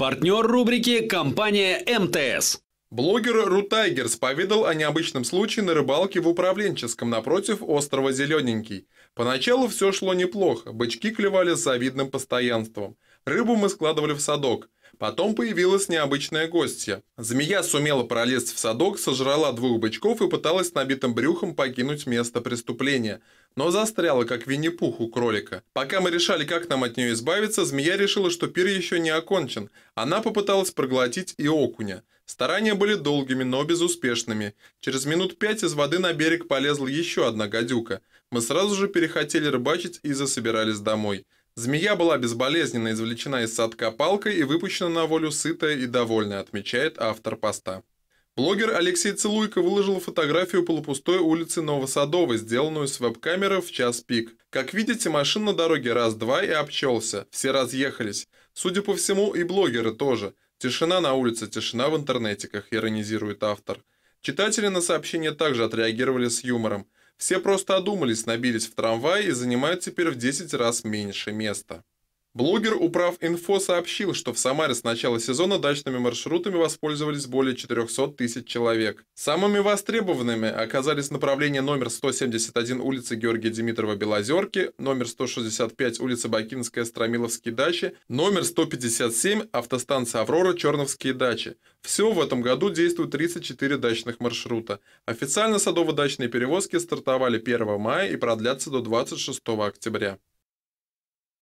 Партнер рубрики – компания МТС. Блогер Рутайгерс поведал о необычном случае на рыбалке в Управленческом напротив острова Зелененький. Поначалу все шло неплохо, бычки клевали с завидным постоянством. Рыбу мы складывали в садок – Потом появилась необычная гостья. Змея сумела пролезть в садок, сожрала двух бычков и пыталась набитым брюхом покинуть место преступления но застряла, как винни у кролика. Пока мы решали, как нам от нее избавиться, змея решила, что пир еще не окончен. Она попыталась проглотить и окуня. Старания были долгими, но безуспешными. Через минут пять из воды на берег полезла еще одна гадюка. Мы сразу же перехотели рыбачить и засобирались домой. Змея была безболезненно извлечена из садка палкой и выпущена на волю сытая и довольная, отмечает автор поста. Блогер Алексей Целуйко выложил фотографию полупустой улицы Новосадовой, сделанную с веб-камеры в час пик. Как видите, машин на дороге раз-два и обчелся, все разъехались. Судя по всему, и блогеры тоже. Тишина на улице, тишина в интернетиках, иронизирует автор. Читатели на сообщение также отреагировали с юмором. Все просто одумались, набились в трамвай и занимают теперь в 10 раз меньше места. Блогер Управ Инфо сообщил, что в Самаре с начала сезона дачными маршрутами воспользовались более 400 тысяч человек. Самыми востребованными оказались направления номер 171 улицы Георгия Димитрова Белозерки, номер 165 улица Бакинская Стромиловские дачи, номер 157 автостанция Аврора Черновские дачи. Всего в этом году действуют 34 дачных маршрута. Официально садово-дачные перевозки стартовали 1 мая и продлятся до 26 октября.